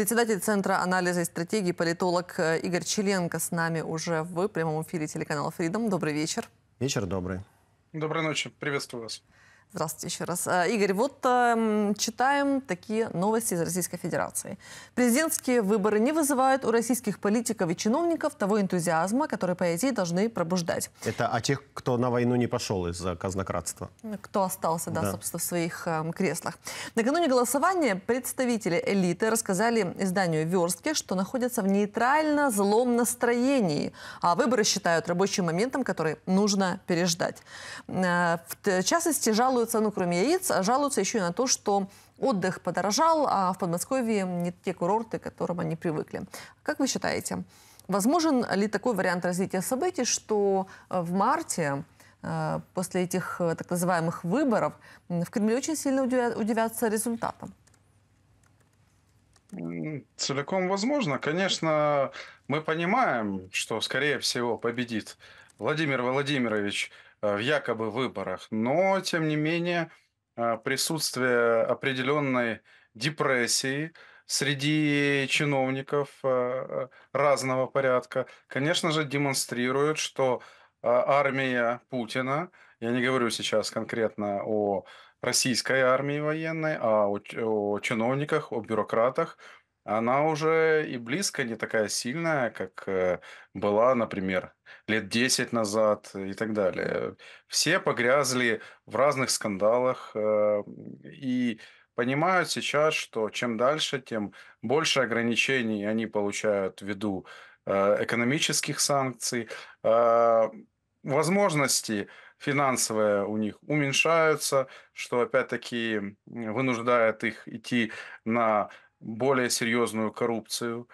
Председатель Центра анализа и стратегии политолог э, Игорь Челенко с нами уже в прямом эфире телеканала Freedom. Добрый вечер. Вечер добрый. Доброй ночи. Приветствую вас. Здравствуйте еще раз. А, Игорь, вот э, читаем такие новости из Российской Федерации. Президентские выборы не вызывают у российских политиков и чиновников того энтузиазма, который, по идее, должны пробуждать. Это о тех, кто на войну не пошел из-за казнократства. Кто остался, да, да. собственно, в своих э, креслах. Накануне голосования представители элиты рассказали изданию «Верстки», что находятся в нейтрально злом настроении, а выборы считают рабочим моментом, который нужно переждать. Э, в частности, жалуются жалуются, ну, кроме яиц, жалуются еще и на то, что отдых подорожал, а в Подмосковье не те курорты, к которым они привыкли. Как вы считаете, возможен ли такой вариант развития событий, что э, в марте э, после этих э, так называемых выборов в Кремле очень сильно удивятся результатам? Целиком возможно. Конечно, мы понимаем, что, скорее всего, победит Владимир Владимирович Э, в якобы выборах. Но, тем не менее, э, присутствие определенной депрессии среди чиновников э, разного порядка, конечно же, демонстрирует, что армия Путина, я не говорю сейчас конкретно о российской армии военной, а о, чиновниках, о бюрократах, она уже и близко не такая сильная, как э, была, например, лет 10 назад и так далее. Все погрязли в разных скандалах э, и понимают сейчас, что чем дальше, тем больше ограничений они получают ввиду э, экономических санкций, возможности финансовые у них уменьшаются, что опять-таки вынуждает их идти на более серьезную коррупцию.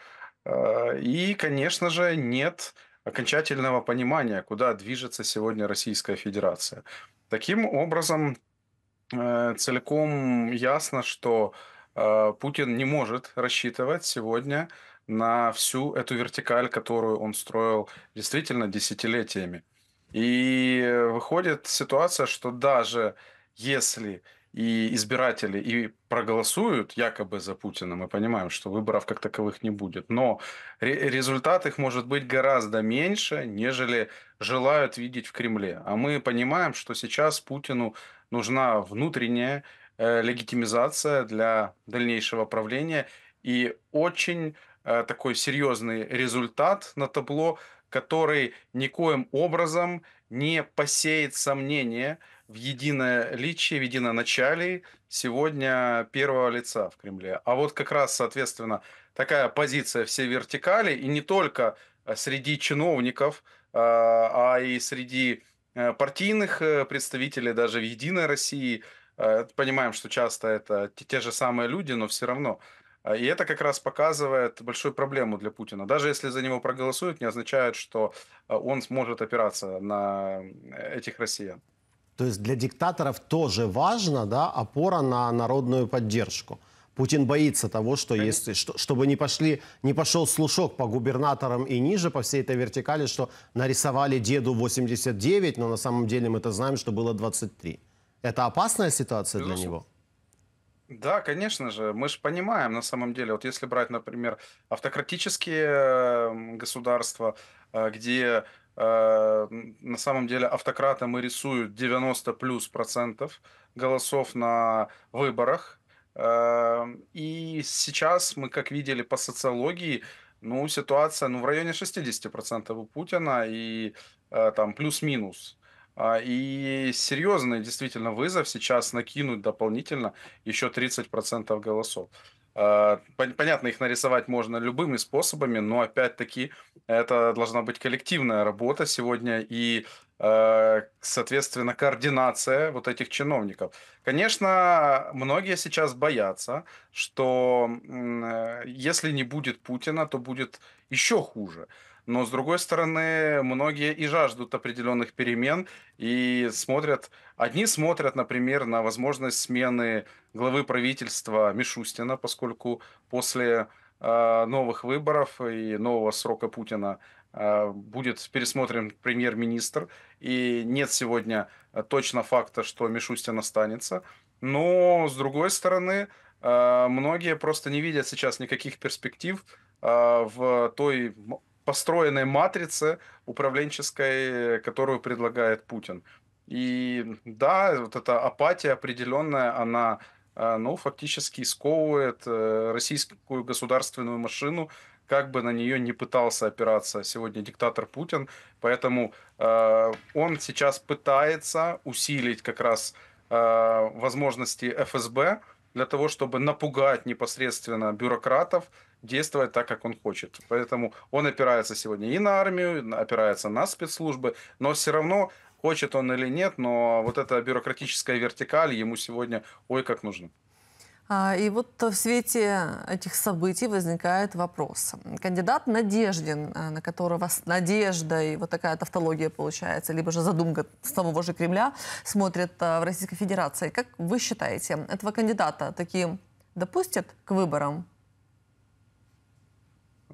А, и, конечно же, нет окончательного понимания, куда движется сегодня Российская Федерация. Таким образом, э, целиком ясно, что э, Путин не может рассчитывать сегодня на всю эту вертикаль, которую он строил действительно десятилетиями. И выходит ситуация, что даже если и избиратели и проголосуют якобы за Путина, мы понимаем, что выборов как таковых не будет, но ре- результат их может быть гораздо меньше, нежели желают видеть в Кремле. А мы понимаем, что сейчас Путину нужна внутренняя э, легитимизация для дальнейшего правления и очень Э, такой серьезный результат на табло, который никоим образом не посеет сомнения в единое личие, в единое начале сегодня первого лица в Кремле. А вот как раз, соответственно, такая позиция все вертикали, и не только э, среди чиновников, э, а и среди партийных представителей, даже в «Единой России», понимаем, что часто это те же самые люди, но все равно – а, и это как раз показывает большую проблему для Путина. Даже если за него проголосуют, не означает, что а, он сможет опираться на этих россиян. То есть для диктаторов тоже важно да, опора на народную поддержку. Путин боится того, что если, что, чтобы не, пошли, не пошел слушок по губернаторам и ниже, по всей этой вертикали, что нарисовали деду 89, но на самом деле мы это знаем, что было 23. Это опасная ситуация для него? Да, конечно же, мы же понимаем, на самом деле, вот если брать, например, автократические э, государства, э, где э, на самом деле автократам мы рисуют 90 плюс процентов голосов на выборах, и сейчас мы, как видели по социологии, ну, ситуация ну, в районе 60% у Путина и там плюс-минус. А, и серьезный действительно вызов сейчас накинуть дополнительно еще 30% голосов. А, понятно, их нарисовать можно любыми способами, но опять-таки это должна быть коллективная работа сегодня, и Э, соответственно, координация вот этих чиновников. Конечно, многие сейчас боятся, что э, если не будет Путина, то будет еще хуже. Но, с другой стороны, многие и жаждут определенных перемен и смотрят... Одни смотрят, например, на возможность смены главы правительства Мишустина, поскольку после э, новых выборов и нового срока Путина Э, будет пересмотрен премьер-министр, и нет сегодня э, точно факта, что Мишустин останется. Но, с другой стороны, э, многие просто не видят сейчас никаких перспектив в той построенной матрице управленческой, которую предлагает Путин. И да, вот эта апатия определенная, она ну, фактически сковывает российскую государственную машину, как бы на нее не пытался опираться сегодня диктатор Путин. Поэтому э, он сейчас пытается усилить как раз э, возможности ФСБ для того, чтобы напугать непосредственно бюрократов действовать так, как он хочет. Поэтому он опирается сегодня и на армию, опирается на спецслужбы, но все равно хочет он или нет, но вот эта бюрократическая вертикаль ему сегодня ой как нужна. А, и вот в свете этих событий возникает вопрос. Кандидат Надеждин, а, на которого с надеждой, вот такая тавтология получается, либо же задумка самого же Кремля, смотрит а, в Российской Федерации. Как вы считаете, этого кандидата такие допустят к выборам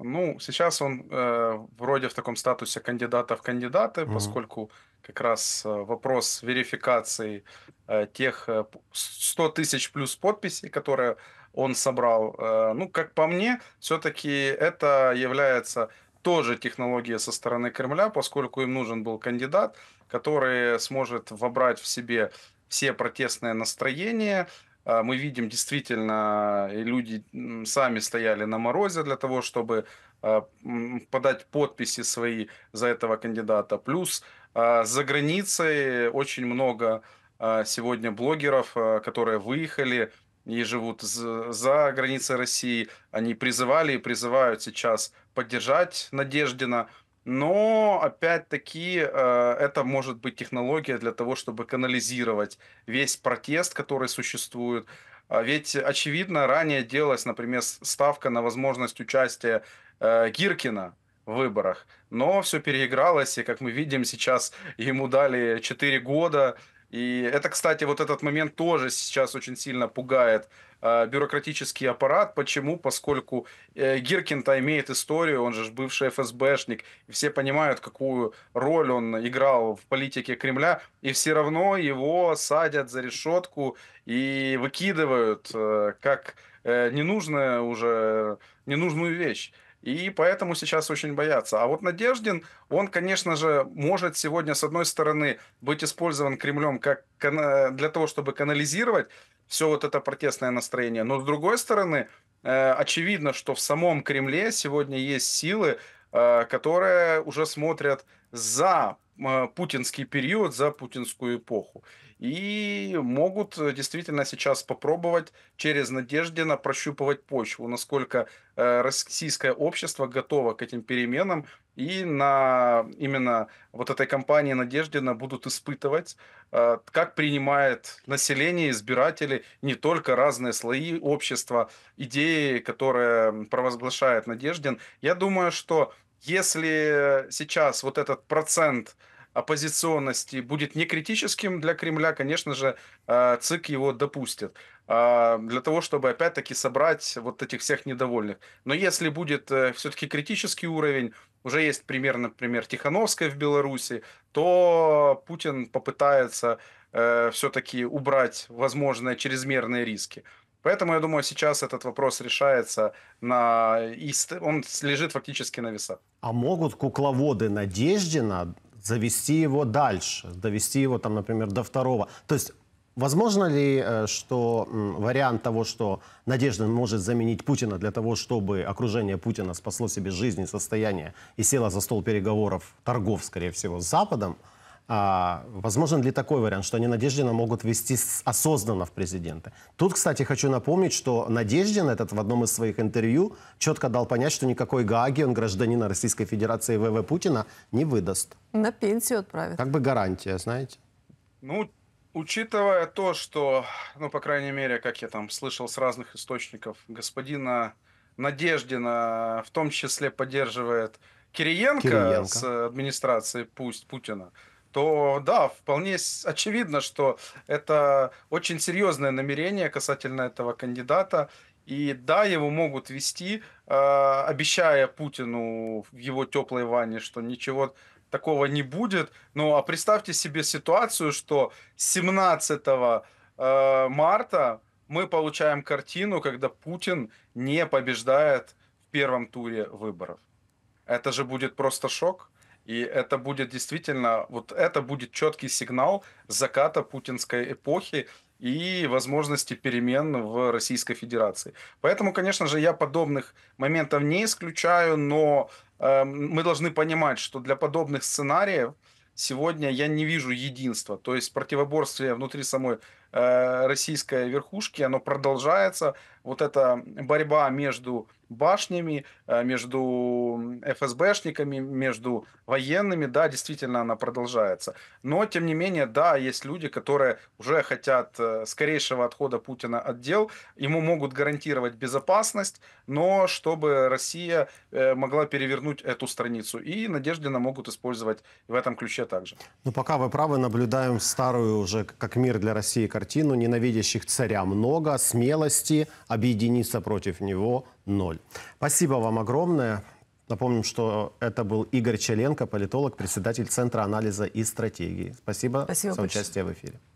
ну, сейчас он э, вроде в таком статусе кандидата в кандидаты, угу. поскольку как раз э, вопрос верификации э, тех 100 э, тысяч плюс подписей, которые он собрал, э, ну, как по мне, все-таки это является тоже технология со стороны Кремля, поскольку им нужен был кандидат, который сможет вобрать в себе все протестные настроения, а, мы видим действительно, люди сами стояли на морозе для того, чтобы а, подать подписи свои за этого кандидата. Плюс а, за границей очень много сегодня блогеров, которые выехали и живут за границей России. Они призывали и призывают сейчас поддержать Надеждина – но, опять-таки, э, это может быть технология для того, чтобы канализировать весь протест, который существует. А ведь, очевидно, ранее делалась, например, ставка на возможность участия э, Гиркина в выборах. Но все переигралось, и, как мы видим, сейчас ему дали 4 года, и это, кстати, вот этот момент тоже сейчас очень сильно пугает э, бюрократический аппарат. Почему? Поскольку э, Гиркин-то имеет историю, он же бывший ФСБшник, и все понимают, какую роль он играл в политике Кремля, и все равно его садят за решетку и выкидывают э, как э, ненужное уже, ненужную вещь. И поэтому сейчас очень боятся. А вот Надеждин, он, конечно же, может сегодня, с одной стороны, быть использован Кремлем как для того, чтобы канализировать все вот это протестное настроение. Но, с другой стороны, э, очевидно, что в самом Кремле сегодня есть силы, э, которые уже смотрят за э, путинский период, за путинскую эпоху и могут э, действительно сейчас попробовать через Надеждина прощупывать почву, насколько э, российское общество готово к этим переменам, и на именно вот этой кампании Надеждина будут испытывать, э, как принимает население, избиратели, не только разные слои общества, идеи, которые провозглашает Надеждин. Я думаю, что если сейчас вот этот процент – оппозиционности будет не критическим для Кремля, конечно же, а, ЦИК его допустит а, для того, чтобы опять-таки собрать вот этих всех недовольных. Но если будет э, все-таки критический уровень, уже есть пример, например, Тихановской в Беларуси, то Путин попытается э, все-таки убрать возможные чрезмерные риски. Поэтому я думаю, сейчас этот вопрос решается на и он лежит фактически на весах. А могут кукловоды Надеждина завести его дальше, довести его, там, например, до второго. То есть Возможно ли, э, что вариант того, что Надежда может заменить Путина для того, чтобы окружение Путина спасло себе жизнь и состояние и село за стол переговоров торгов, скорее всего, с Западом, а, возможен ли такой вариант, что они Надеждина могут вести осознанно в президенты? Тут, кстати, хочу напомнить, что Надеждин этот в одном из своих интервью четко дал понять, что никакой Гааги он гражданина Российской Федерации ВВ Путина не выдаст. На пенсию отправит. Как бы гарантия, знаете? Ну, учитывая то, что, ну, по крайней мере, как я там слышал с разных источников, господина Надеждина в том числе поддерживает Кириенко, Кириенко. с администрацией пусть Путина – то да, вполне очевидно, что это очень серьезное намерение касательно этого кандидата. И да, его могут вести, а, обещая Путину в его теплой ванне, что ничего такого не будет. Ну а представьте себе ситуацию, что 17 а, марта мы получаем картину, когда Путин не побеждает в первом туре выборов. Это же будет просто шок. И это будет действительно, вот это будет четкий сигнал заката путинской эпохи и возможности перемен в Российской Федерации. Поэтому, конечно же, я подобных моментов не исключаю, но э, мы должны понимать, что для подобных сценариев сегодня я не вижу единства. То есть противоборствие внутри самой э, российской верхушки, оно продолжается. Вот эта борьба между башнями, э, между ФСБшниками, между военными, да, действительно она продолжается. Но, тем не менее, да, есть люди, которые уже хотят э, скорейшего отхода Путина от дел, ему могут гарантировать безопасность, но чтобы Россия э, могла перевернуть эту страницу. И Надеждина могут использовать в этом ключе также. Ну, пока вы правы, наблюдаем старую уже как мир для России картину. Ненавидящих царя много, смелости объединиться против него – 0. Спасибо вам огромное. Напомним, что это был Игорь Челенко, политолог, председатель Центра анализа и стратегии. Спасибо, Спасибо за участие большое. в эфире.